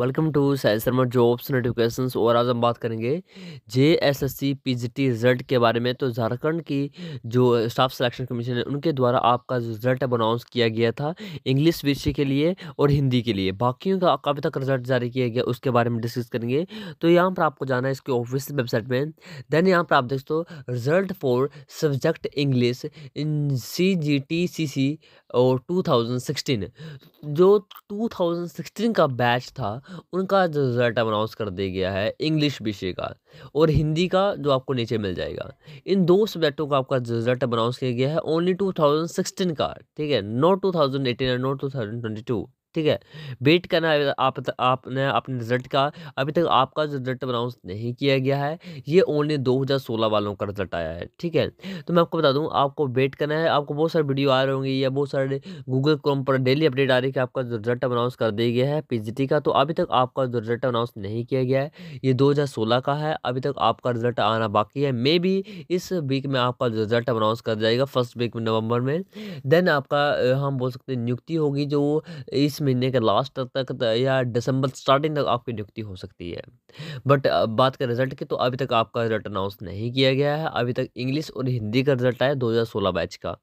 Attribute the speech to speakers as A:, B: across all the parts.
A: welcome to size Sharma jobs notification और आज हम बात करेंगे J S S C P G T result के बारे में तो झारखंड की जो स्टाफ सिलेक्शन कमीशन है उनके द्वारा आपका रिजल्ट अब अनाउंस किया गया था इंग्लिश विषय के लिए और हिंदी के लिए बाकियों का अभी तक रिजल्ट जारी किया गया उसके बारे में डिस्कस करेंगे तो यहाँ पर आपको जाना है इसके ऑफिस वेबसाइट में देन यहाँ पर आप देख दो result for subject English C G T C C और टू थाउजेंड सिक्सटीन जो टू थाउजेंड सिक्सटीन का बैच था उनका जो रिजल्ट अनाउंस कर दिया गया है इंग्लिश विषय का और हिंदी का जो आपको नीचे मिल जाएगा इन दो सब्जेक्टों का आपका रिजल्ट अनाउंस किया गया है ओनली टू थाउजेंड सिक्सटीन का ठीक है not two thousand eighteen not two thousand twenty two ठीक है वेट करना है आप आपने अपने रिजल्ट का अभी तक आपका जो रिजल्ट अनाउंस नहीं किया गया है ये ओनली 2016 वालों का रिजल्ट आया है ठीक है तो मैं आपको बता दूं आपको वेट करना है आपको बहुत सारे वीडियो आ रहे होंगे या बहुत सारे गूगल क्रोम पर डेली अपडेट आ रही है कि आपका रिजल्ट अनाउंस कर दिया गया है पी का तो अभी तक आपका रिजल्ट अनाउंस नहीं किया गया है ये दो का है अभी तक आपका रिजल्ट आना बाकी है मे बी इस वीक में आपका रिजल्ट अनाउंस कर जाएगा फर्स्ट वीक में नवंबर में देन आपका हम बोल सकते हैं नियुक्ति होगी जो इस महीने के लास्ट तक तो या दिसंबर स्टार्टिंग तक आपकी नियुक्ति हो सकती है बट बात करें रिजल्ट की तो अभी तक आपका रिजल्ट अनाउंस नहीं किया गया है अभी तक इंग्लिश और हिंदी का रिजल्ट आया 2016 बैच का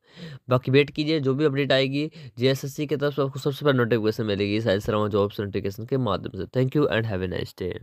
A: बाकी वेट कीजिए जो भी अपडेट आएगी जीएसएससी की तरफ से आपको सबसे पहले नोटिफिकेशन मिलेगी साइंस जॉब्स नोटिफिकेशन के माध्यम से thank you and have a nice day